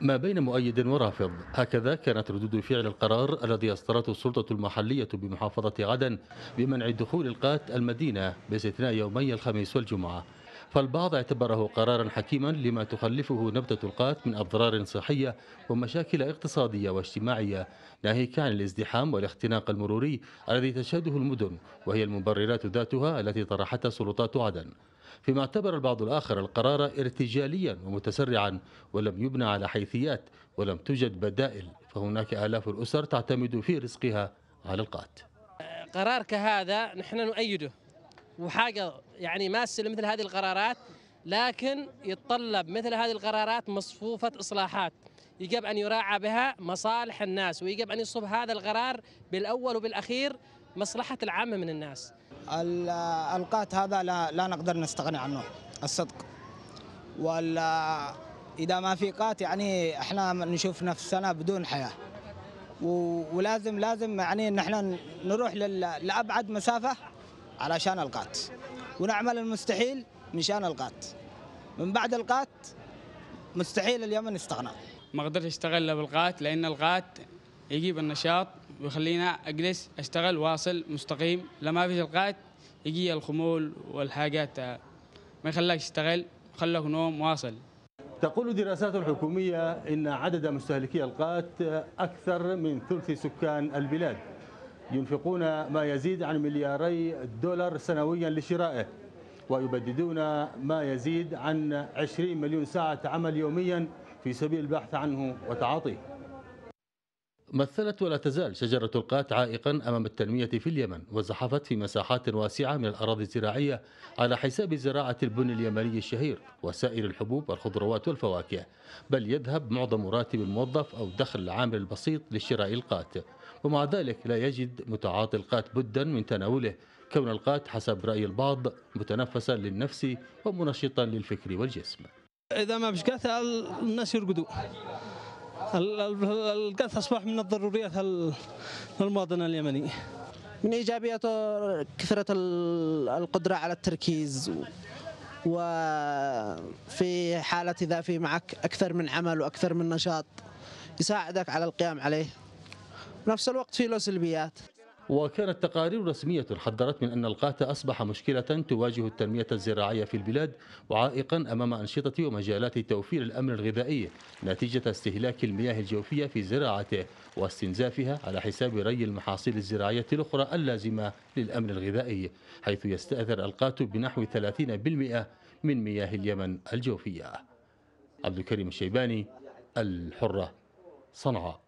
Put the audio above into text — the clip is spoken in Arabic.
ما بين مؤيد ورافض هكذا كانت ردود فعل القرار الذي أصدرته السلطة المحلية بمحافظة عدن بمنع دخول القات المدينة باستثناء يومي الخميس والجمعة فالبعض اعتبره قرارا حكيما لما تخلفه نبتة القات من أضرار صحية ومشاكل اقتصادية واجتماعية ناهيك عن الازدحام والاختناق المروري الذي تشهده المدن وهي المبررات ذاتها التي طرحتها سلطات عدن فيما اعتبر البعض الآخر القرار ارتجاليا ومتسرعا ولم يبنى على حيثيات ولم توجد بدائل فهناك آلاف الأسر تعتمد في رزقها على القات قرار كهذا نحن نؤيده وحاجه يعني ماسه لمثل هذه القرارات لكن يتطلب مثل هذه القرارات مصفوفه اصلاحات يجب ان يراعى بها مصالح الناس ويجب ان يصب هذا القرار بالاول وبالاخير مصلحه العامه من الناس. القات هذا لا, لا نقدر نستغني عنه الصدق. ولا اذا ما في قات يعني احنا نشوف نفسنا بدون حياه. ولازم لازم يعني نحن نروح لابعد مسافه علشان القات ونعمل المستحيل من شان القات من بعد القات مستحيل اليمن يستغنى ما قدرت اشتغل الا بالقات لان القات يجيب النشاط ويخلينا اجلس اشتغل واصل مستقيم لما فيش القات يجي الخمول والحاجات ما يخليك تشتغل خلك نوم واصل تقول دراسات الحكومية إن عدد مستهلكي القات أكثر من ثلث سكان البلاد ينفقون ما يزيد عن ملياري دولار سنويا لشرائه ويبددون ما يزيد عن 20 مليون ساعة عمل يوميا في سبيل البحث عنه وتعاطيه مثلت ولا تزال شجرة القات عائقا أمام التنمية في اليمن وزحفت في مساحات واسعة من الأراضي الزراعية على حساب زراعة البن اليمني الشهير وسائر الحبوب والخضروات والفواكه بل يذهب معظم راتب الموظف أو دخل العامل البسيط لشراء القات ومع ذلك لا يجد متعاطي القات بدا من تناوله كون القات حسب رأي البعض متنفسا للنفس ومنشطا للفكر والجسم إذا ما بش الناس يرقدوا القذف أصبح من الضروريات للمواطن اليمني من إيجابياته كثرة القدرة على التركيز وفي حالة إذا في معك أكثر من عمل وأكثر من نشاط يساعدك على القيام عليه بنفس الوقت في له سلبيات وكانت تقارير رسمية حذرت من أن القات أصبح مشكلة تواجه التنمية الزراعية في البلاد وعائقا أمام أنشطة ومجالات توفير الأمن الغذائي نتيجة استهلاك المياه الجوفية في زراعته واستنزافها على حساب ري المحاصيل الزراعية الأخرى اللازمة للأمن الغذائي حيث يستأثر القات بنحو 30% من مياه اليمن الجوفية عبد الكريم الشيباني الحرة صنعاء